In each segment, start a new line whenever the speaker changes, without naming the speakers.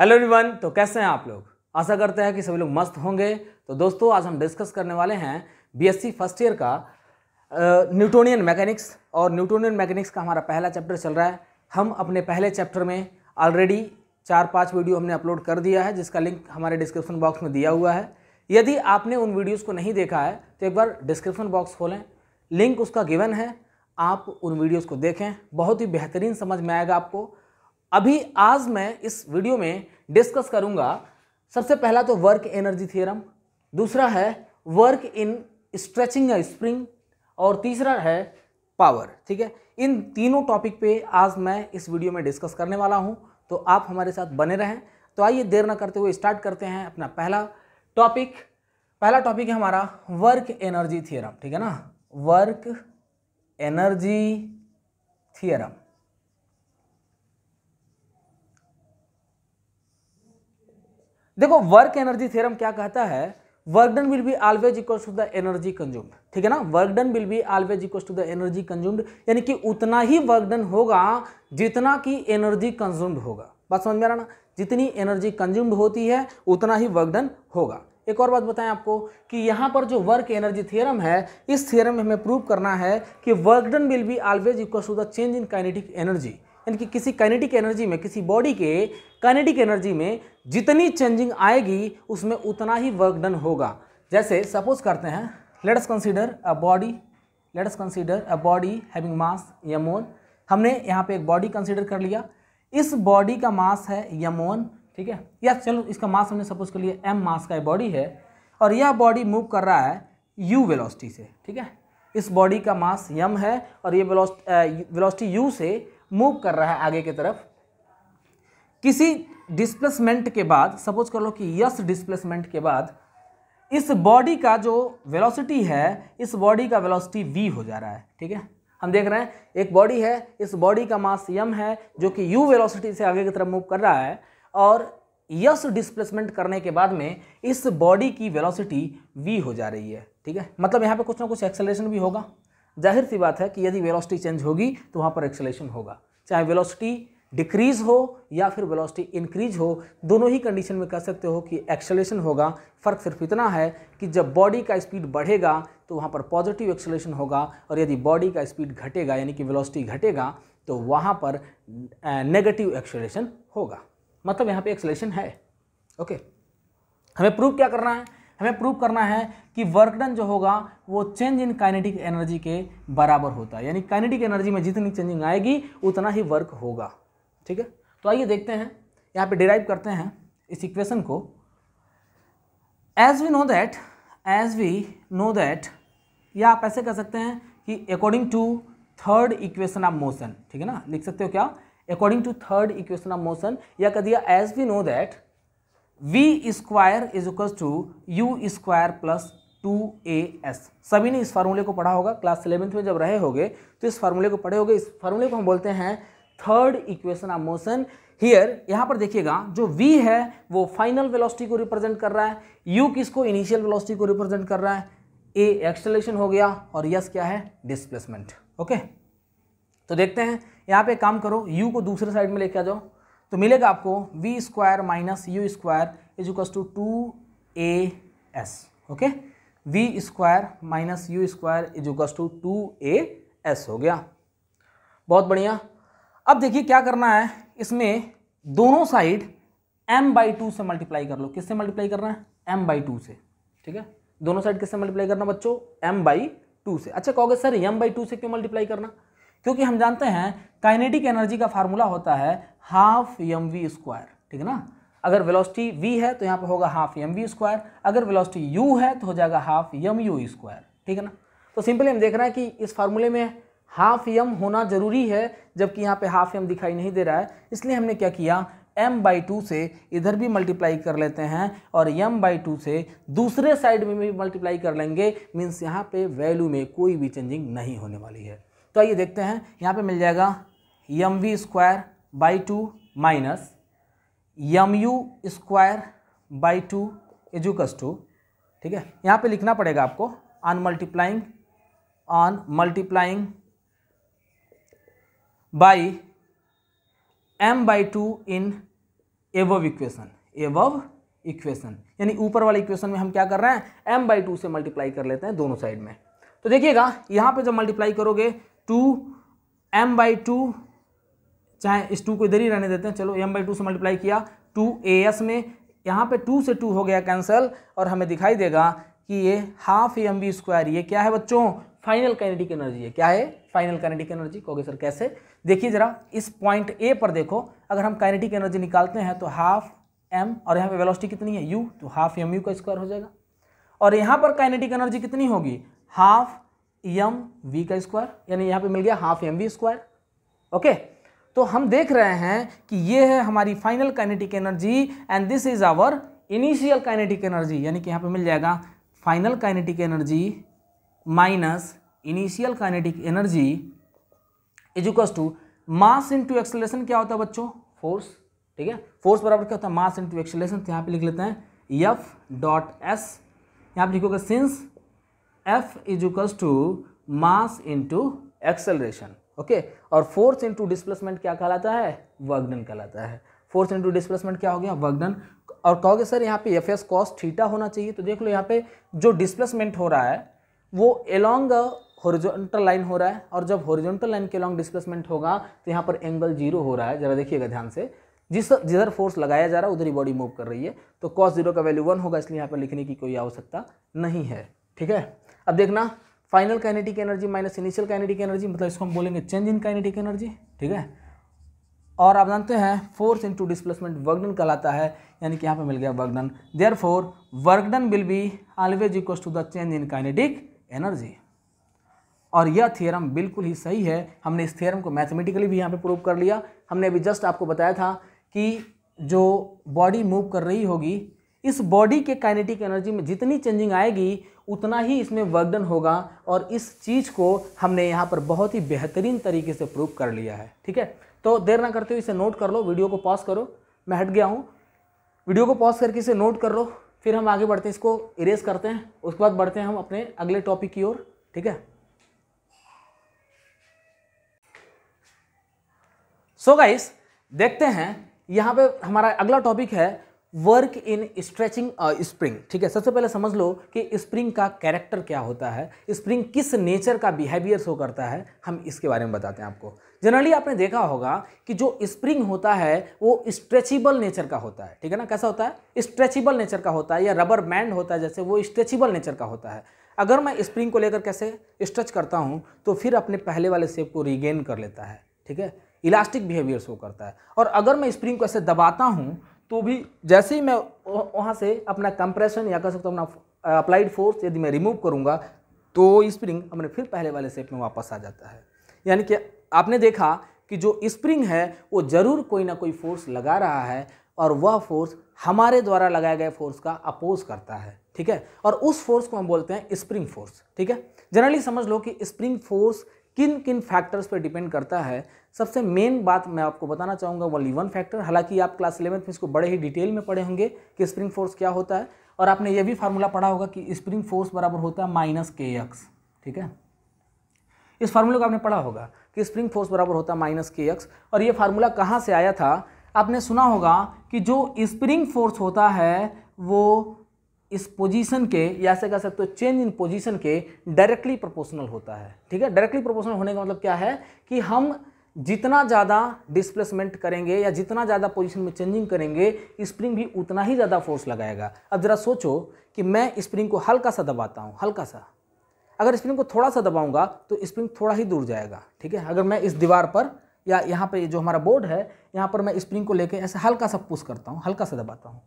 hello everyone तो कैसे हैं आप लोग आशा करते हैं कि सभी लोग मस्त होंगे तो दोस्तों आज हम डिस्कस करने वाले हैं बीएससी फर्स्ट ईयर का न्यूटोनियन मैकेनिक्स और न्यूटोनियन मैकेनिक्स का हमारा पहला चैप्टर चल रहा है हम अपने पहले चैप्टर में ऑलरेडी चार पाँच वीडियो हमने अपलोड कर दिया है जिसका लिंक हमारे डिस्क्रिप्शन बॉक्स में दिया हुआ है यदि आपने उन वीडियोज़ को नहीं देखा है तो एक बार डिस्क्रिप्शन बॉक्स खोलें लिंक उसका गिवन है आप उन वीडियोज़ को देखें बहुत ही बेहतरीन समझ में आएगा आपको अभी आज मैं इस वीडियो में डिस्कस करूंगा सबसे पहला तो वर्क एनर्जी थ्योरम दूसरा है वर्क इन स्ट्रेचिंग या स्प्रिंग और तीसरा है पावर ठीक है इन तीनों टॉपिक पे आज मैं इस वीडियो में डिस्कस करने वाला हूं तो आप हमारे साथ बने रहें तो आइए देर ना करते हुए स्टार्ट करते हैं अपना पहला टॉपिक पहला टॉपिक है हमारा वर्क एनर्जी थियरम ठीक है ना वर्क एनर्जी थियरम देखो वर्क एनर्जी थ्योरम क्या कहता है work done will be always equals to the energy consumed ठीक है ना work done will be always equals to the energy consumed यानी कि उतना ही वर्क डन होगा जितना कि एनर्जी कंज्यूम्ड होगा बात समझ में आ रहा ना जितनी एनर्जी कंज्यूम्ड होती है उतना ही वर्क डन होगा एक और बात बताएं आपको कि यहां पर जो वर्क एनर्जी थ्योरम है इस थ्योरम में हमें प्रूव करना है कि work done will be always equal to the change in kinetic energy यानी कि किसी काइनेटिक एनर्जी में किसी बॉडी के काइनेटिक एनर्जी में जितनी चेंजिंग आएगी उसमें उतना ही वर्क डन होगा जैसे सपोज करते हैं let's consider a body let's consider a body having mass यमोन हमने यहाँ पे एक बॉडी कंसीडर कर लिया इस बॉडी का मास है यमोन ठीक है या चलो इसका मास हमने सपोज कर लिया एम मास का बॉडी है और यह बॉडी मूव कर रहा है यू वेलोसिटी से ठीक है इस बॉडी का मास यम है और ये वेलोसिटी यू से मूव कर रहा है आगे की तरफ किसी डिस्प्लेसमेंट के बाद सपोज कर लो कि यस डिस्प्लेसमेंट के बाद इस बॉडी का जो वेलोसिटी है इस बॉडी का वेलोसिटी वी हो जा रहा है ठीक है हम देख रहे हैं एक बॉडी है इस बॉडी का मास यम है जो कि यू वेलोसिटी से आगे की तरफ मूव कर रहा है और यस डिस्प्लेसमेंट करने के बाद में इस बॉडी की वेलोसिटी वी हो जा रही है ठीक है मतलब यहाँ पे कुछ ना कुछ एक्सेलरेशन भी होगा जाहिर सी बात है कि यदि वेलोसिटी चेंज होगी तो वहाँ पर एक्सेलेशन होगा चाहे वेलोसिटी डिक्रीज हो या फिर वेलोसिटी इंक्रीज हो दोनों ही कंडीशन में कह सकते हो कि एक्सेलेशन होगा फ़र्क सिर्फ इतना है कि जब बॉडी का स्पीड बढ़ेगा तो वहाँ पर पॉजिटिव एक्सेलेशन होगा और यदि बॉडी का स्पीड घटेगा यानी कि वेलोसिटी घटेगा तो वहाँ पर नेगेटिव एक्सेलेशन होगा मतलब यहाँ पे एक्सेलेशन है ओके हमें प्रूव क्या करना है हमें प्रूव करना है कि वर्कडन जो होगा वो चेंज इन काइनेटिक एनर्जी के बराबर होता है यानी काइनेटिक एनर्जी में जितनी चेंजिंग आएगी उतना ही वर्क होगा ठीक है तो आइए देखते हैं यहाँ पे डिराइव करते हैं इस इक्वेशन को as we know that as we know that या आप ऐसे कह सकते हैं कि according to third equation of motion ठीक है ना लिख सकते हो क्या according to third equation of motion या कह दिया as we know that v square is equal to u square plus two a s सभी ने इस फार्मूले को पढ़ा होगा क्लास इलेवेंथ में जब रहे होगे तो इस फार्मूले को पढ़े होगे इस फार्मूले को हम बोलते हैं third equation of motion here यहाँ पर देखिएगा जो v है वो फाइनल वेलोसिटी को रिप्रेजेंट कर रहा है u किसको इनिशियल वेलोसिटी को रिप्रेजेंट कर रहा है ए एक्सटलेशन हो गया और यस क्या है डिस्प्लेसमेंट ओके तो देखते हैं यहाँ पे काम करो यू को दूसरे साइड में लेके आ जाओ तो मिलेगा आपको v square minus u square is equals to two a s okay v square minus u square is equals to two a s हो गया बहुत बढ़िया अब देखिए क्या करना है इसमें दोनों साइड m बाई टू से मल्टीप्लाई कर लो किससे मल्टीप्लाई करना है m बाई टू से ठीक है दोनों साइड किससे मल्टीप्लाई करना बच्चों m बाई टू से अच्छा कहोगे सर m बाई टू से क्यों मल्टीप्लाई करना क्योंकि हम जानते हैं काइनेटिक एनर्जी का फार्मूला होता है हाफ एम वी स्क्वायर ठीक है ना अगर वेलोसिटी वी है तो यहाँ पर होगा हाफ एम वी स्क्वायर अगर वेलोसिटी यू है तो हो जाएगा हाफ एम यू स्क्वायर ठीक है ना तो सिंपली हम देख रहे हैं कि इस फार्मूले में हाफ एम होना जरूरी है जबकि यहाँ पे हाफ एम दिखाई नहीं दे रहा है इसलिए हमने क्या किया एम बाई टू से इधर भी मल्टीप्लाई कर लेते हैं और एम बाई टू से दूसरे साइड में भी मल्टीप्लाई कर लेंगे मीन्स यहाँ पे वैल्यू में कोई भी चेंजिंग नहीं होने वाली है तो आइए देखते हैं यहाँ पे मिल जाएगा m v square by two minus m u square by two एजुकस टू ठीक है यहाँ पे लिखना पड़ेगा आपको on multiplying on multiplying by m by two in above equation above equation यानी ऊपर वाले इक्वेशन में हम क्या कर रहे हैं एम बाई टू से मल्टीप्लाई कर लेते हैं दोनों साइड में तो देखिएगा यहाँ पे जब मल्टीप्लाई करोगे टू एम बाई टू चाहे इस टू को इधर ही रहने देते हैं चलो एम बाई टू से मल्टीप्लाई किया टू ए एस में यहाँ पे टू से टू हो गया कैंसिल और हमें दिखाई देगा कि ये हाफ एम बी स्क्वायर ये क्या है बच्चों फाइनल कैनेटिक एनर्जी है क्या है फाइनल काइनेटिक एनर्जी कहोगे सर कैसे देखिए जरा इस पॉइंट ए पर देखो अगर हम काइनेटिक एनर्जी निकालते हैं तो हाफ एम और यहाँ पे वेलोसिटी कितनी है यू तो हाफ एम यू का स्क्वायर हो जाएगा और यहाँ पर काइनेटिक एनर्जी कितनी होगी हाफ एम वी का स्क्वायर यानी यहाँ पे मिल गया half m v square okay तो हम देख रहे हैं कि ये है हमारी final kinetic energy and this is our initial kinetic energy यानी कि यहाँ पे मिल जाएगा final kinetic energy minus initial kinetic energy इजुकस टू मास इंटू एक्सलेशन क्या होता है बच्चों फोर्स ठीक है फोर्स बराबर क्या होता है मास इंटू एक्सलेशन तो यहाँ पे लिख लेते हैं एफ डॉट एस यहाँ पे लिखोगे since f equals to mass into acceleration okay और फोर्स इंटू डिस्प्लेसमेंट क्या कहलाता है वर्कडन कहलाता है फोर्स इंटू डिस्प्लेसमेंट क्या हो गया वर्कडन और कहोगे सर यहाँ पे एफ एस कॉस थीटा होना चाहिए तो देख लो यहाँ पे जो डिस्प्लेसमेंट हो रहा है वो एलोंग हॉरिजॉन्टल लाइन हो रहा है और जब हॉरिजॉन्टल लाइन के लॉन्ग डिस्प्लेसमेंट होगा तो यहाँ पर एंगल जीरो हो रहा है जरा देखिएगा ध्यान से जिस जिधर फोर्स लगाया जा रहा है उधर ही बॉडी मूव कर रही है तो कॉस जीरो का वैल्यू वन होगा इसलिए यहाँ पर लिखने की कोई आवश्यकता नहीं है ठीक है अब देखना final kinetic energy minus initial kinetic energy मतलब इसको हम बोलेंगे चेंज इन काइनेटिक एनर्जी ठीक है और आप जानते हैं फोर्स इनटू डिस्प्लेसमेंट वर्कडन कहलाता है यानी कि यहाँ पे मिल गया work done therefore work done will be always equal to the change in kinetic energy और यह थियरम बिल्कुल ही सही है हमने इस थियरम को मैथमेटिकली भी यहाँ पे प्रूव कर लिया हमने अभी जस्ट आपको बताया था कि जो बॉडी मूव कर रही होगी इस बॉडी के काइनेटिक एनर्जी में जितनी चेंजिंग आएगी उतना ही इसमें वर्कडन होगा और इस चीज़ को हमने यहाँ पर बहुत ही बेहतरीन तरीके से प्रूव कर लिया है ठीक है तो देर ना करते हुए इसे नोट कर लो वीडियो को पॉज करो मैं हट गया हूँ वीडियो को पॉज करके इसे नोट कर लो फिर हम आगे बढ़ते हैं इसको इरेज करते हैं उसके बाद बढ़ते हैं हम अपने अगले टॉपिक की ओर ठीक है सो so गाइस देखते हैं यहाँ पे हमारा अगला टॉपिक है वर्क इन स्ट्रेचिंग स्प्रिंग ठीक है सबसे पहले समझ लो कि स्प्रिंग का कैरेक्टर क्या होता है स्प्रिंग किस नेचर का बिहेवियर शो करता है हम इसके बारे में बताते हैं आपको जनरली आपने देखा होगा कि जो स्प्रिंग होता है वो स्ट्रेचिबल नेचर का होता है ठीक है ना कैसा होता है स्ट्रेचिबल नेचर का होता है या रबर बैंड होता है जैसे वो स्ट्रेचिबल नेचर का होता है अगर मैं स्प्रिंग को लेकर कैसे स्ट्रेच करता हूँ तो फिर अपने पहले वाले सेप को रिगेन कर लेता है ठीक है इलास्टिक बिहेवियर शो करता है और अगर मैं स्प्रिंग को ऐसे दबाता हूँ तो भी जैसे ही मैं वहाँ से अपना कंप्रेशन या कह सकता हूँ अपना अप्लाइड फोर्स यदि मैं रिमूव करूँगा तो स्प्रिंग हमने फिर पहले वाले शेप में वापस आ जाता है यानी कि आपने देखा कि जो स्प्रिंग है वो ज़रूर कोई ना कोई फोर्स लगा रहा है और वह फोर्स हमारे द्वारा लगाए गए फोर्स का अपोज करता है ठीक है और उस फोर्स को हम बोलते हैं स्प्रिंग फोर्स ठीक है जनरली समझ लो कि स्प्रिंग फोर्स किन किन फैक्टर्स पर डिपेंड करता है सबसे मेन बात मैं आपको बताना चाहूँगा वो वन फैक्टर e हालांकि आप क्लास इलेवंथ में इसको बड़े ही डिटेल में पढ़े होंगे कि स्प्रिंग फोर्स क्या होता है और आपने यह भी फार्मूला पढ़ा होगा कि स्प्रिंग फोर्स बराबर होता है माइनस के एक्स ठीक है इस फार्मूले को आपने पढ़ा होगा कि स्प्रिंग फोर्स बराबर होता है माइनस के एक्स और ये फार्मूला कहाँ से आया था आपने सुना होगा कि जो स्प्रिंग फोर्स होता है वो इस पोजीशन के या से कह सकते हो चेंज इन पोजीशन के डायरेक्टली प्रोपोर्शनल होता है ठीक है डायरेक्टली प्रोपोर्शनल होने का मतलब क्या है कि हम जितना ज़्यादा डिस्प्लेसमेंट करेंगे या जितना ज़्यादा पोजीशन में चेंजिंग करेंगे स्प्रिंग भी उतना ही ज़्यादा फोर्स लगाएगा अब ज़रा सोचो कि मैं स्प्रिंग को हल्का सा दबाता हूँ हल्का सा अगर स्प्रिंग को थोड़ा सा दबाऊंगा तो स्प्रिंग थोड़ा ही दूर जाएगा ठीक है अगर मैं इस दीवार पर या यहाँ पर जो हमारा बोर्ड है यहाँ पर मैं स्प्रिंग को लेकर ऐसे हल्का सा पुश करता हूँ हल्का सा दबाता हूँ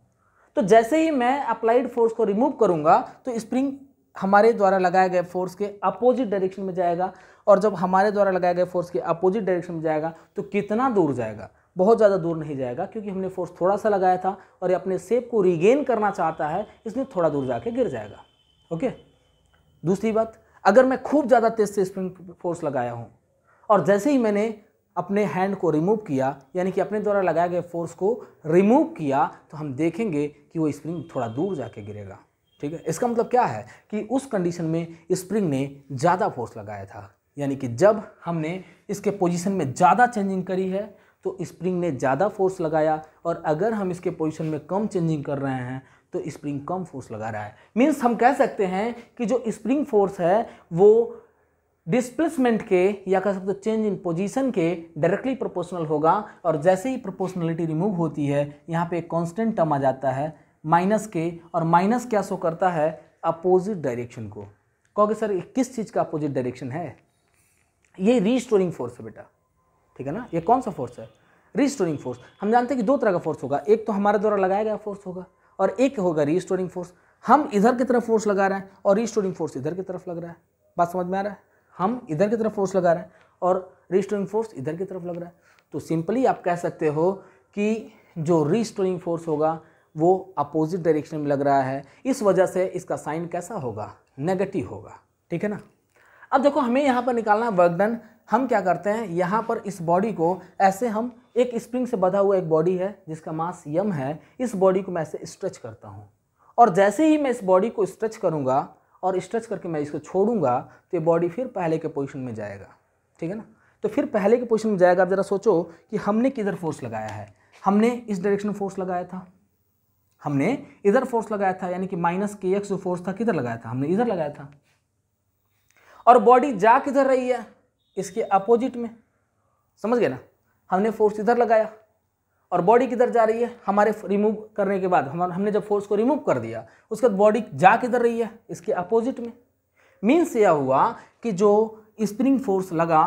तो जैसे ही मैं अप्लाइड फोर्स को रिमूव करूँगा तो स्प्रिंग हमारे द्वारा लगाए गए फोर्स के अपोजिट डायरेक्शन में जाएगा और जब हमारे द्वारा लगाए गए फोर्स के अपोजिट डायरेक्शन में जाएगा तो कितना दूर जाएगा बहुत ज़्यादा दूर नहीं जाएगा क्योंकि हमने फोर्स थोड़ा सा लगाया था और ये अपने सेप को रिगेन करना चाहता है इसलिए थोड़ा दूर जाके गिर जाएगा ओके दूसरी बात अगर मैं खूब ज़्यादा तेज से स्प्रिंग फोर्स लगाया हूँ और जैसे ही मैंने अपने हैंड को रिमूव किया यानी कि अपने द्वारा लगाए गए फोर्स को रिमूव किया तो हम देखेंगे कि वो स्प्रिंग थोड़ा दूर जाके गिरेगा ठीक है इसका मतलब क्या है कि उस कंडीशन में स्प्रिंग ने ज़्यादा फोर्स लगाया था यानी कि जब हमने इसके पोजीशन में ज़्यादा चेंजिंग करी है तो स्प्रिंग ने ज़्यादा फोर्स लगाया और अगर हम इसके पोजीशन में कम चेंजिंग कर रहे हैं तो स्प्रिंग कम फोर्स लगा रहा है मीन्स हम कह सकते हैं कि जो स्प्रिंग फोर्स है वो डिस्प्लेसमेंट के या कह सकते हो चेंज इन पोजीशन के डायरेक्टली प्रोपोर्शनल होगा और जैसे ही प्रोपोर्शनलिटी रिमूव होती है यहाँ पे एक कॉन्स्टेंट टर्म आ जाता है माइनस के और माइनस क्या शो करता है अपोजिट डायरेक्शन को कहोगे सर किस चीज़ का अपोजिट डायरेक्शन है ये रीस्टोरिंग फोर्स है बेटा ठीक है ना ये कौन सा फोर्स है रीस्टोरिंग फोर्स हम जानते हैं कि दो तरह का फोर्स होगा एक तो हमारे द्वारा लगाया गया फोर्स होगा और एक होगा रीस्टोरिंग फोर्स हम इधर की तरफ फोर्स लगा रहे हैं और रीस्टोरिंग फोर्स इधर की तरफ लग रहा है बात समझ में आ रहा है हम इधर की तरफ फोर्स लगा रहे हैं और रीस्टोरिंग फोर्स इधर की तरफ लग रहा है तो सिंपली आप कह सकते हो कि जो रीस्टोरिंग फोर्स होगा वो अपोजिट डायरेक्शन में लग रहा है इस वजह से इसका साइन कैसा होगा नेगेटिव होगा ठीक है ना अब देखो हमें यहाँ पर निकालना है वर्क डन हम क्या करते हैं यहाँ पर इस बॉडी को ऐसे हम एक स्प्रिंग से बधा हुआ एक बॉडी है जिसका मास यम है इस बॉडी को मैं ऐसे स्ट्रेच करता हूँ और जैसे ही मैं इस बॉडी को स्ट्रेच करूँगा और स्ट्रेच करके मैं इसको छोड़ूंगा तो ये बॉडी फिर पहले के पोजिशन में जाएगा ठीक है ना तो फिर पहले के पोजिशन में जाएगा आप ज़रा सोचो कि हमने किधर फोर्स लगाया है हमने इस डायरेक्शन में फोर्स लगाया था हमने इधर फोर्स लगाया था यानी कि माइनस के एक्स जो फोर्स था किधर लगाया था हमने इधर लगाया था और बॉडी जा किधर रही है इसके अपोजिट में समझ गए ना हमने फोर्स इधर लगाया और बॉडी किधर जा रही है हमारे रिमूव करने के बाद हम हमने जब फोर्स को रिमूव कर दिया उसके बाद बॉडी जा किधर रही है इसके अपोजिट में मीन्स यह हुआ कि जो स्प्रिंग फोर्स लगा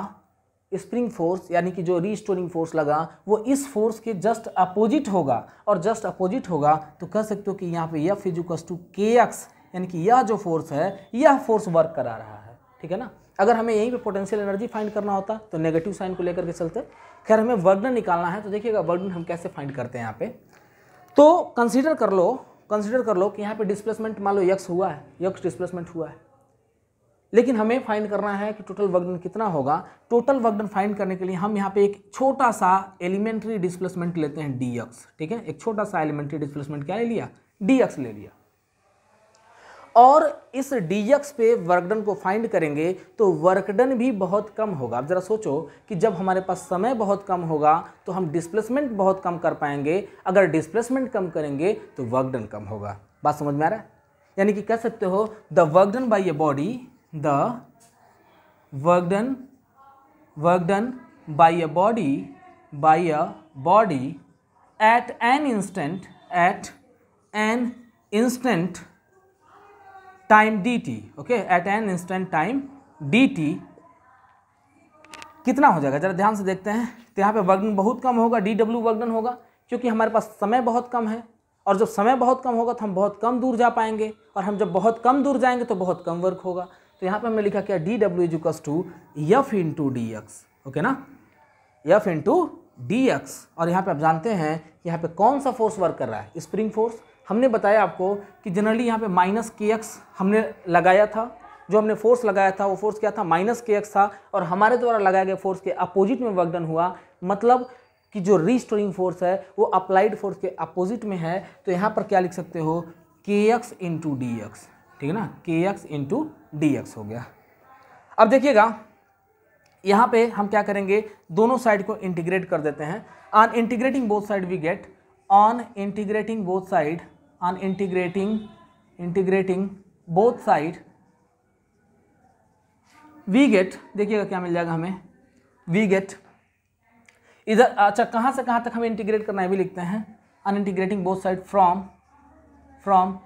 स्प्रिंग फोर्स यानी कि जो रीस्टोरिंग फोर्स लगा वो इस फोर्स के जस्ट अपोजिट होगा और जस्ट अपोजिट होगा तो कह सकते हो कि यहाँ पे यह इजुकस टू के एक्स यानी कि यह जो फोर्स है यह फोर्स वर्क करा रहा है ठीक है ना अगर हमें यहीं पे पोटेंशियल एनर्जी फाइंड करना होता तो नेगेटिव साइन को लेकर के चलते खैर हमें वर्गन निकालना है तो देखिएगा वर्डन हम कैसे फाइंड करते हैं यहाँ पे तो कंसिडर कर लो कंसिडर कर लो कि यहाँ पे डिस्प्लेसमेंट मान लो यक्स हुआ है यक्स डिस्प्लेसमेंट हुआ है लेकिन हमें फाइंड करना है कि टोटल वर्गन कितना होगा टोटल वर्गन फाइंड करने के लिए हम यहाँ पे एक छोटा सा एलिमेंट्री डिस्प्लेसमेंट लेते हैं डी ठीक है एक छोटा सा एलिमेंट्री डिस्प्लेसमेंट क्या ले लिया डी ले लिया और इस dx पे वर्कडन को फाइंड करेंगे तो वर्कडन भी बहुत कम होगा अब ज़रा सोचो कि जब हमारे पास समय बहुत कम होगा तो हम डिस्प्लेसमेंट बहुत कम कर पाएंगे अगर डिस्प्लेसमेंट कम करेंगे तो वर्कडन कम होगा बात समझ में आ रहा है यानी कि कह सकते हो the work done by a body the work done work done by a body by a body at an instant at an instant time d t okay at an instant time d t कितना हो जाएगा जरा ध्यान से देखते हैं तो यहाँ पे वर्गन बहुत कम होगा डी डब्ल्यू वर्गन होगा क्योंकि हमारे पास समय बहुत कम है और जब समय बहुत कम होगा तो हम बहुत कम दूर जा पाएंगे और हम जब बहुत कम दूर जाएंगे तो बहुत कम वर्क होगा तो यहाँ पे हमने लिखा क्या D W is equals to F into D X okay ना F into D X और यहाँ पे आप जानते हैं यहाँ पे कौन सा फोर्स वर्क कर रहा है स्प्रिंग फोर्स हमने बताया आपको कि जनरली यहाँ पे माइनस के एक्स हमने लगाया था जो हमने फोर्स लगाया था वो फोर्स क्या था माइनस के एक्स था और हमारे द्वारा लगाए गए फोर्स के अपोजिट में वर्कडन हुआ मतलब कि जो रिस्टोरिंग फोर्स है वो अप्लाइड फोर्स के अपोजिट में है तो यहाँ पर क्या लिख सकते हो के एक्स इंटू डी एक्स ठीक है ना के एक्स इंटू डी एक्स हो गया अब देखिएगा यहाँ पे हम क्या करेंगे दोनों साइड को इंटीग्रेट कर देते हैं on integrating both side we get on integrating both side on integrating integrating both side we get देखिएगा क्या मिल जाएगा हमें we get इधर अच्छा कहाँ से कहाँ तक हमें इंटीग्रेट करना है भी लिखते हैं on integrating both side from from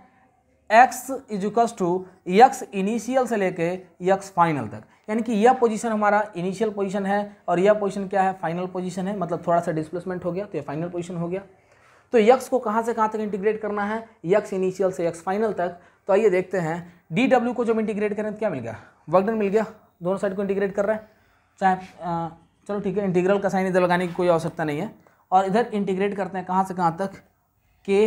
X is equals to X initial से लेके यक्स फाइनल तक यानी कि यह पोजीशन हमारा इनिशियल पोजीशन है और यह पोजीशन क्या है फाइनल पोजीशन है मतलब थोड़ा सा डिस्प्लेसमेंट हो गया तो यह फाइनल पोजीशन हो गया तो यक्स को कहाँ से कहाँ तक इंटीग्रेट करना है यक्स इनिशियल से यक्स फाइनल तक तो आइए देखते हैं डी डब्ल्यू को जब इंटीग्रेट करें तो क्या मिल गया वर्कडन मिल गया दोनों साइड को इंटीग्रेट कर रहे हैं चाहे चलो ठीक है इंटीग्रल का साइन इधर लगाने की कोई आवश्यकता नहीं है और इधर इंटीग्रेट करते हैं कहाँ से कहाँ तक के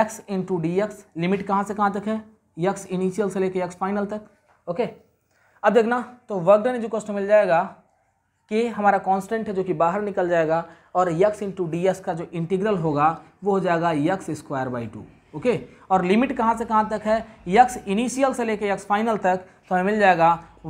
X into D X limit कहाँ से कहाँ तक है यक्स इनिशियल से लेके यक्स फाइनल तक ओके अब देखना तो वर्कडन इज इक्वल टू मिल जाएगा के हमारा कांस्टेंट है जो कि बाहर निकल जाएगा और यक्स इंटू डी एस का जो इंटीग्रल होगा वो हो जाएगा X square by two okay और लिमिट कहाँ से कहाँ तक है यक्स इनिशियल से लेकर यक्स फाइनल तक तो हमें मिल जाएगा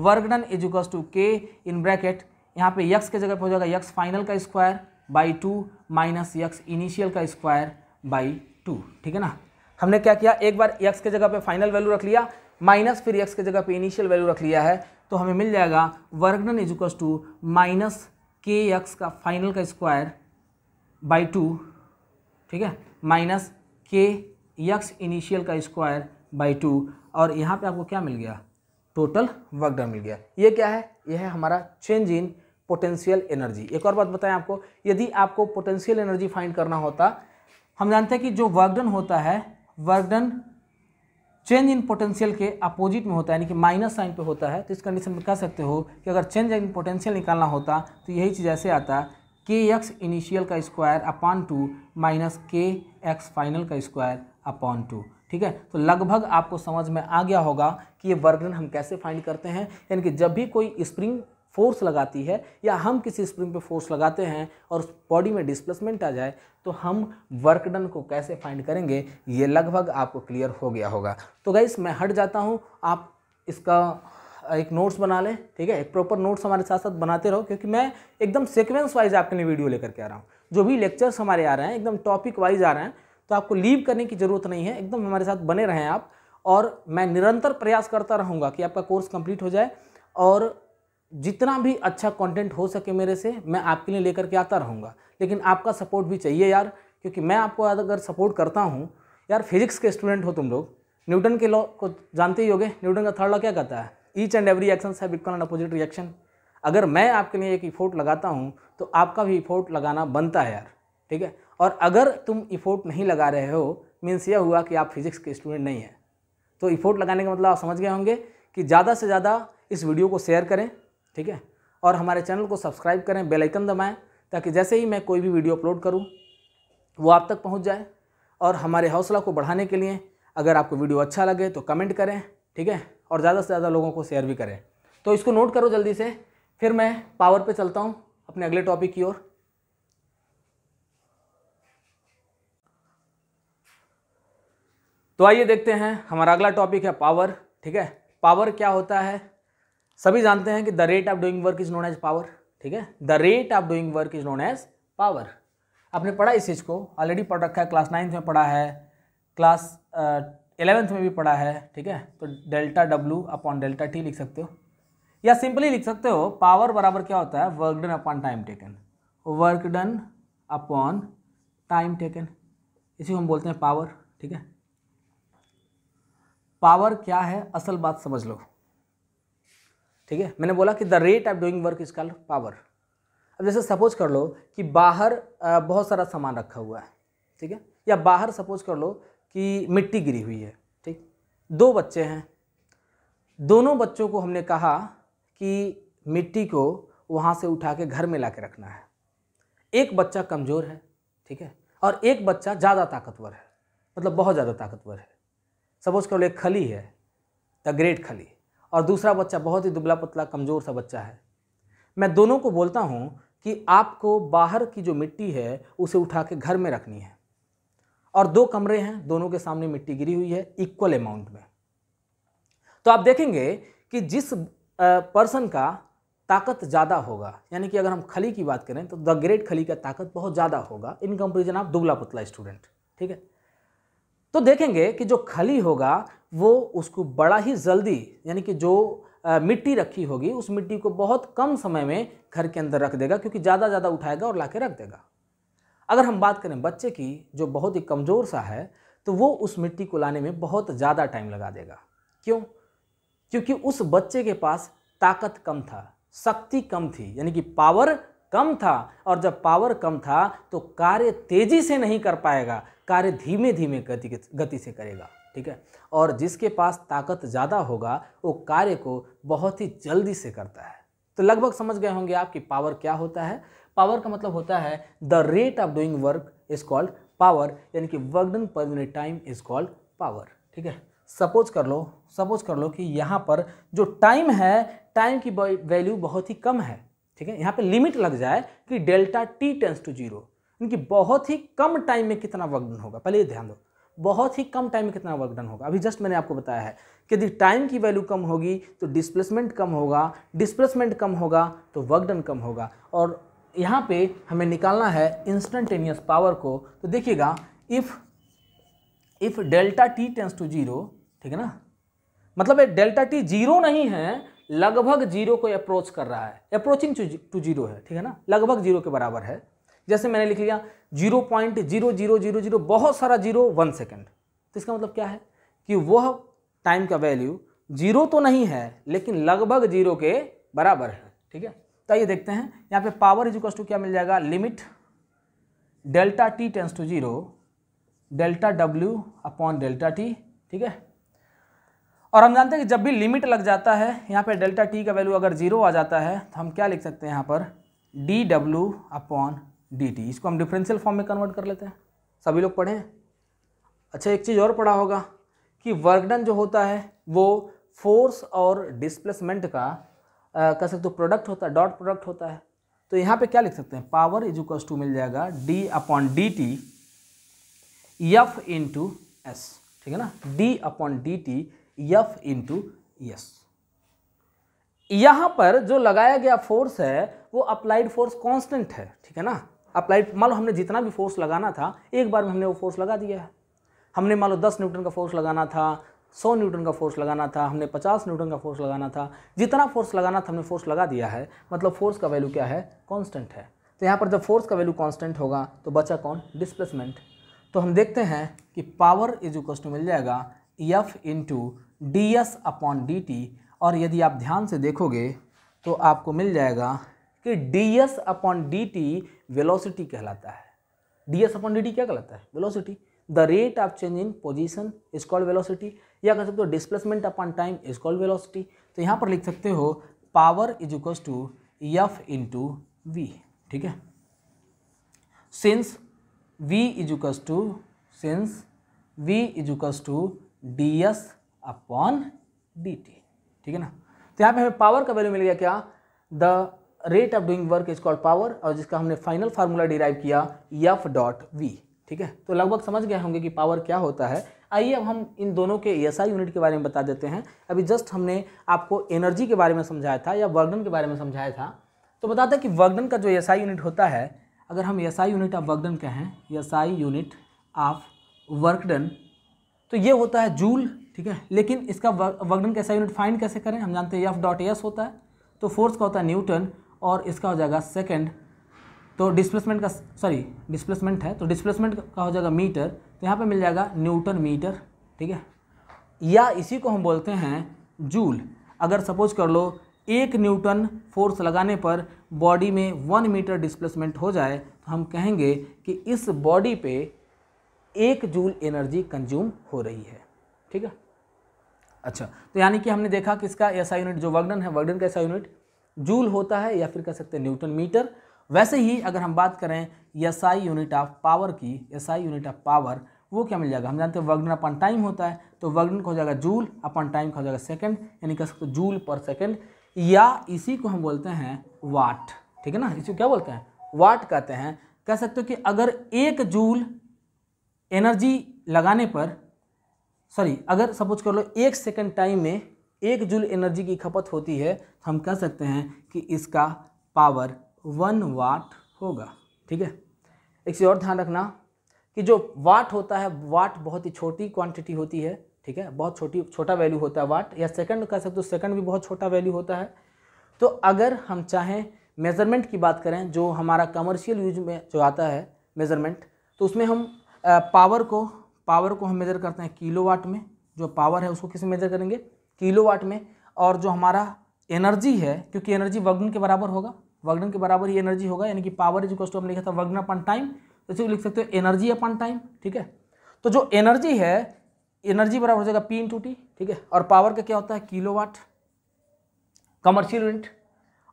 वर्गडन इजुकस टू के इन ब्रैकेट यहाँ पे यक्स के जगह पर हो जाएगा यक्स फाइनल का square by two minus X initial का स्क्वायर बाई टू ठीक है ना हमने क्या किया एक बार यक्स के जगह पे फाइनल वैल्यू रख लिया माइनस फिर यक्स के जगह पे इनिशियल वैल्यू रख लिया है तो हमें मिल जाएगा work done done is to minus K X का फाइनल का स्क्वायर बाई टू ठीक है माइनस के यक्स इनिशियल का स्क्वायर बाई टू और यहाँ पे आपको क्या मिल गया टोटल वर्क डन मिल गया ये क्या है यह है हमारा चेंज इन पोटेंशियल एनर्जी एक और बात बताएं आपको यदि आपको पोटेंशियल एनर्जी फाइंड करना होता हम जानते हैं कि जो वर्क डन होता है work done change in potential के अपोजिट में होता है यानी कि माइनस साइन पे होता है तो इस कंडीशन में कह सकते हो कि अगर चेंज इन पोटेंशियल निकालना होता तो यही चीज़ ऐसे आता के एक्स इनिशियल का square upon two minus K X final का स्क्वायर अपॉन टू ठीक है तो लगभग आपको समझ में आ गया होगा कि ये वर्गन हम कैसे फाइंड करते हैं यानी कि जब भी कोई स्प्रिंग फोर्स लगाती है या हम किसी स्प्रिंग पे फोर्स लगाते हैं और बॉडी में डिस्प्लेसमेंट आ जाए तो हम वर्क डन को कैसे फाइंड करेंगे ये लगभग आपको क्लियर हो गया होगा तो गाइस मैं हट जाता हूँ आप इसका एक नोट्स बना लें ठीक है एक प्रॉपर नोट्स हमारे साथ साथ बनाते रहो क्योंकि मैं एकदम सिक्वेंस वाइज आपके लिए वीडियो लेकर के आ रहा हूँ जो भी लेक्चर्स हमारे आ रहे हैं एकदम टॉपिक वाइज आ रहे हैं तो आपको लीव करने की ज़रूरत नहीं है एकदम हमारे साथ बने रहें आप और मैं निरंतर प्रयास करता रहूँगा कि आपका कोर्स कंप्लीट हो जाए और जितना भी अच्छा कंटेंट हो सके मेरे से मैं आपके लिए लेकर के आता रहूँगा लेकिन आपका सपोर्ट भी चाहिए यार क्योंकि मैं आपको अगर सपोर्ट करता हूँ यार फिजिक्स के स्टूडेंट हो तुम लोग न्यूटन के लॉ को जानते ही होगे न्यूटन का थर्ड लॉ क्या कहता है each and every action have equal and opposite reaction अगर मैं आपके लिए एक इफोर्ट लगाता हूँ तो आपका भी इफोर्ट लगाना बनता है यार ठीक है और अगर तुम इफोर्ट नहीं लगा रहे हो मीन्स यह हुआ कि आप फिजिक्स के स्टूडेंट नहीं हैं तो इफोर्ट लगाने का मतलब आप समझ गए होंगे कि ज़्यादा से ज़्यादा इस वीडियो को शेयर करें ठीक है और हमारे चैनल को सब्सक्राइब करें बेलाइकन दबाएँ ताकि जैसे ही मैं कोई भी वीडियो अपलोड करूँ वो आप तक पहुँच जाए और हमारे हौसला को बढ़ाने के लिए अगर आपको वीडियो अच्छा लगे तो कमेंट करें ठीक है और ज़्यादा से ज़्यादा लोगों को शेयर भी करें तो इसको नोट करो जल्दी से फिर मैं पावर पे चलता हूँ अपने अगले टॉपिक की ओर तो आइए देखते हैं हमारा अगला टॉपिक है पावर ठीक है पावर क्या होता है सभी जानते हैं कि the rate of doing work is known as power ठीक है the rate of doing work is known as power आपने पढ़ा इस चीज़ को ऑलरेडी पढ़ रखा है क्लास नाइन्थ में पढ़ा है क्लास एलेवेंथ में भी पढ़ा है ठीक है तो delta W upon delta T लिख सकते हो या सिंपली लिख सकते हो पावर बराबर क्या होता है work done upon time taken work done upon time taken इसी को हम बोलते हैं पावर ठीक है पावर क्या है असल बात समझ लो ठीक है मैंने बोला कि the rate of doing work is called power अब जैसे सपोज कर लो कि बाहर बहुत सारा सामान रखा हुआ है ठीक है या बाहर सपोज कर लो कि मिट्टी गिरी हुई है ठीक दो बच्चे हैं दोनों बच्चों को हमने कहा कि मिट्टी को वहाँ से उठा के घर में ला के रखना है एक बच्चा कमज़ोर है ठीक है और एक बच्चा ज़्यादा ताकतवर है मतलब बहुत ज़्यादा ताकतवर है सपोज कर लो एक खली है द ग्रेट खली और दूसरा बच्चा बहुत ही दुबला पतला कमज़ोर सा बच्चा है मैं दोनों को बोलता हूँ कि आपको बाहर की जो मिट्टी है उसे उठा के घर में रखनी है और दो कमरे हैं दोनों के सामने मिट्टी गिरी हुई है इक्वल अमाउंट में तो आप देखेंगे कि जिस पर्सन का ताकत ज़्यादा होगा यानी कि अगर हम खली की बात करें तो द ग्रेट खली का ताकत बहुत ज़्यादा होगा इन कंपेरिजन आप दुबला पतला स्टूडेंट ठीक है तो देखेंगे कि जो खली होगा वो उसको बड़ा ही जल्दी यानी कि जो आ, मिट्टी रखी होगी उस मिट्टी को बहुत कम समय में घर के अंदर रख देगा क्योंकि ज़्यादा ज़्यादा उठाएगा और ला रख देगा अगर हम बात करें बच्चे की जो बहुत ही कमज़ोर सा है तो वो उस मिट्टी को लाने में बहुत ज़्यादा टाइम लगा देगा क्यों क्योंकि उस बच्चे के पास ताकत कम था शक्ति कम थी यानी कि पावर कम था और जब पावर कम था तो कार्य तेजी से नहीं कर पाएगा कार्य धीमे धीमे गति गति से करेगा ठीक है और जिसके पास ताकत ज़्यादा होगा वो कार्य को बहुत ही जल्दी से करता है तो लगभग समझ गए होंगे आप कि पावर क्या होता है पावर का मतलब होता है the rate of doing work is called power यानी कि work done per unit time is called power ठीक है सपोज कर लो सपोज कर लो कि यहाँ पर जो टाइम है टाइम की वैल्यू बहुत ही कम है ठीक है यहाँ पे लिमिट लग जाए कि delta T tends to zero इनकी बहुत ही कम टाइम में कितना वर्क डन होगा पहले ध्यान दो बहुत ही कम टाइम में कितना वर्क डन होगा अभी जस्ट मैंने आपको बताया है कि यदि टाइम की वैल्यू कम होगी तो डिस्प्लेसमेंट कम होगा डिस्प्लेसमेंट कम होगा तो वर्क डन कम होगा और यहाँ पे हमें निकालना है इंस्टेंटेनियस पावर को तो देखिएगा if if delta T tends to zero ठीक है ना मतलब डेल्टा टी जीरो नहीं है लगभग जीरो को अप्रोच कर रहा है अप्रोचिंग टू जीरो है ठीक है ना लगभग जीरो के बराबर है जैसे मैंने लिख लिया zero point zero zero zero zero बहुत सारा जीरो वन सेकेंड तो इसका मतलब क्या है कि वह टाइम का वैल्यू जीरो तो नहीं है लेकिन लगभग जीरो के बराबर है ठीक है तो आइए देखते हैं यहाँ पे पावर इज टू क्या मिल जाएगा limit delta T tends to zero delta W upon delta T ठीक है और हम जानते हैं कि जब भी लिमिट लग जाता है यहाँ पर डेल्टा टी का वैल्यू अगर जीरो आ जाता है तो हम क्या लिख सकते हैं यहाँ पर D W upon D T इसको हम डिफरेंशियल फॉर्म में कन्वर्ट कर लेते हैं सभी लोग पढ़े अच्छा एक चीज़ और पढ़ा होगा कि वर्कडन जो होता है वो फोर्स और डिस्प्लेसमेंट का कह सकते हो प्रोडक्ट होता है डॉट प्रोडक्ट होता है तो यहाँ पे क्या लिख सकते हैं पावर इज इक्वल्स टू मिल जाएगा D upon D T F into S ठीक है ना D upon D T F into S यहां पर जो लगाया गया फोर्स है वो अप्लाइड फोर्स कांस्टेंट है ठीक है ना अप्लाइड मान लो हमने जितना भी फोर्स लगाना था एक बार में हमने वो फोर्स लगा दिया है हमने मान लो दस न्यूटन का फोर्स लगाना था सौ न्यूटन का फोर्स लगाना था हमने पचास न्यूटन का फोर्स लगाना था जितना फोर्स लगाना था हमने फोर्स लगा दिया है मतलब फोर्स का वैल्यू क्या है कॉन्स्टेंट है तो यहाँ पर जब फोर्स का वैल्यू कॉन्स्टेंट होगा तो बचा कौन डिस्प्लेसमेंट तो हम देखते हैं कि पावर इज इक्वल टू मिल जाएगा F into D S upon D T और यदि आप ध्यान से देखोगे तो आपको मिल जाएगा कि D S upon D T velocity कहलाता है D S upon D T क्या कहलाता है velocity the rate of change in position is called velocity या कह सकते हो displacement upon time is called velocity तो यहाँ पर लिख सकते हो power is equal to F into V ठीक है since V is equal to since V is equal to D S upon D T ठीक है ना तो यहाँ पे हमें पावर का वैल्यू मिल गया क्या the rate of doing work is called power और जिसका हमने फाइनल फार्मूला डिराइव किया एफ डॉट वी ठीक है तो लगभग समझ गए होंगे कि पावर क्या होता है आइए अब हम इन दोनों के एस आई यूनिट के बारे में बता देते हैं अभी जस्ट हमने आपको एनर्जी के बारे में समझाया था या वर्कडन के बारे में समझाया था तो बताते हैं कि वर्कडन का जो एस आई यूनिट होता है अगर हम S I unit of work done कहें S I unit of work done तो ये होता है जूल ठीक है लेकिन इसका वर्गन कैसा यूनिट फाइंड कैसे करें हम जानते हैं एफ डॉट एस होता है तो फोर्स का होता है न्यूटन और इसका हो जाएगा सेकेंड तो डिस्प्लेसमेंट का सॉरी डिस्प्लेसमेंट है तो डिस्प्लेसमेंट का हो जाएगा मीटर तो यहाँ पर मिल जाएगा न्यूटन मीटर ठीक है या इसी को हम बोलते हैं जूल अगर सपोज कर लो एक न्यूटन फोर्स लगाने पर बॉडी में वन मीटर डिस्प्लेसमेंट हो जाए तो हम कहेंगे कि इस बॉडी पे एक जूल एनर्जी कंज्यूम हो रही है ठीक है अच्छा तो यानी कि हमने देखा कि इसका ऐसा यूनिट जो वर्गन है वर्गन का ऐसा यूनिट जूल होता है या फिर कह सकते हैं न्यूटन मीटर वैसे ही अगर हम बात करें S I unit of power की S I unit of power वो क्या मिल जाएगा हम जानते हैं वर्गन अपन टाइम होता है तो वर्गन का हो जाएगा जूल अपन टाइम का हो जाएगा सेकंड यानी कह सकते जूल पर सेकंड या इसी को हम बोलते हैं वाट ठीक है ना इसी क्या बोलते हैं वाट कहते हैं कह सकते हो कि अगर एक जूल एनर्जी लगाने पर सॉरी अगर सपोज कर लो एक सेकंड टाइम में एक जूल एनर्जी की खपत होती है तो हम कह सकते हैं कि इसका पावर वन वाट होगा ठीक है एक चीज़ और ध्यान रखना कि जो वाट होता है वाट बहुत ही छोटी क्वांटिटी होती है ठीक है बहुत छोटी छोटा वैल्यू होता है वाट या सेकंड कह सकते हो सेकंड भी बहुत छोटा वैल्यू होता है तो अगर हम चाहें मेज़रमेंट की बात करें जो हमारा कमर्शियल यूज में जो आता है मेज़रमेंट तो उसमें हम पावर को पावर को हम मेजर करते हैं किलोवाट में जो पावर है उसको किस मेजर करेंगे किलोवाट में और जो हमारा एनर्जी है क्योंकि एनर्जी वर्गन के बराबर होगा वर्गन के बराबर ही एनर्जी होगा यानी कि पावर इज कॉस्ट हम लिखा था वर्गन अपन टाइम तो इसको लिख सकते हो एनर्जी अपन टाइम ठीक है तो जो एनर्जी है एनर्जी बराबर हो जाएगा पी इंटू टी ठीक है और पावर का क्या होता है किलो वाट कमर्शियल यूनिट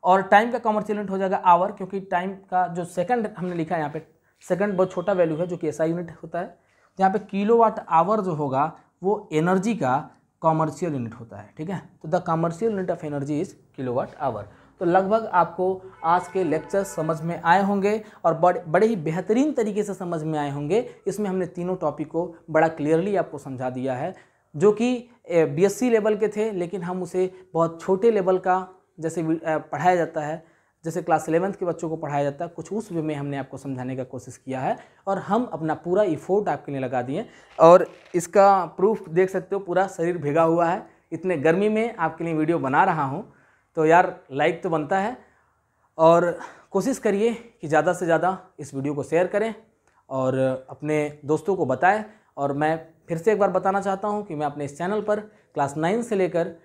और टाइम का कमर्शियल यूनिट हो जाएगा आवर क्योंकि टाइम का जो सेकंड हमने लिखा है यहाँ पे सेकंड बहुत छोटा वैल्यू है जो कि ऐसा यूनिट होता है यहाँ पे किलोवाट आवर जो होगा वो एनर्जी का कॉमर्शियल यूनिट होता है ठीक है तो the commercial unit of energy is kilo watt hour तो लगभग आपको आज के लेक्चर समझ में आए होंगे और बड़े बड़े ही बेहतरीन तरीके से समझ में आए होंगे इसमें हमने तीनों टॉपिक को बड़ा क्लियरली आपको समझा दिया है जो कि बी लेवल के थे लेकिन हम उसे बहुत छोटे लेवल का जैसे पढ़ाया जाता है जैसे क्लास इलेवंथ के बच्चों को पढ़ाया जाता है कुछ उस वे में हमने आपको समझाने का कोशिश किया है और हम अपना पूरा इफोर्ट आपके लिए लगा दिए और इसका प्रूफ देख सकते हो पूरा शरीर भिगा हुआ है इतने गर्मी में आपके लिए वीडियो बना रहा हूँ तो यार लाइक तो बनता है और कोशिश करिए कि ज़्यादा से ज़्यादा इस वीडियो को शेयर करें और अपने दोस्तों को बताएं और मैं फिर से एक बार बताना चाहता हूँ कि मैं अपने इस चैनल पर क्लास नाइन से लेकर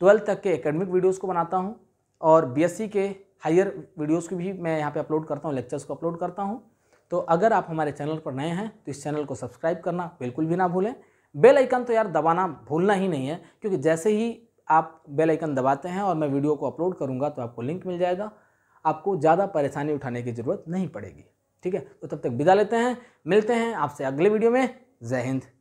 ट्वेल्थ तक के एकेडमिक वीडियोस को बनाता हूँ और बीएससी के हायर वीडियोज़ की भी मैं यहाँ पर अपलोड करता हूँ लेक्चर्स को अपलोड करता हूँ तो अगर आप हमारे चैनल पर नए हैं तो इस चैनल को सब्सक्राइब करना बिल्कुल भी ना भूलें बेल आइकन तो यार दबाना भूलना ही नहीं है क्योंकि जैसे ही आप बेल आइकन दबाते हैं और मैं वीडियो को अपलोड करूँगा तो आपको लिंक मिल जाएगा आपको ज़्यादा परेशानी उठाने की ज़रूरत नहीं पड़ेगी ठीक है तो तब तक विदा लेते हैं मिलते हैं आपसे अगले वीडियो में जय हिंद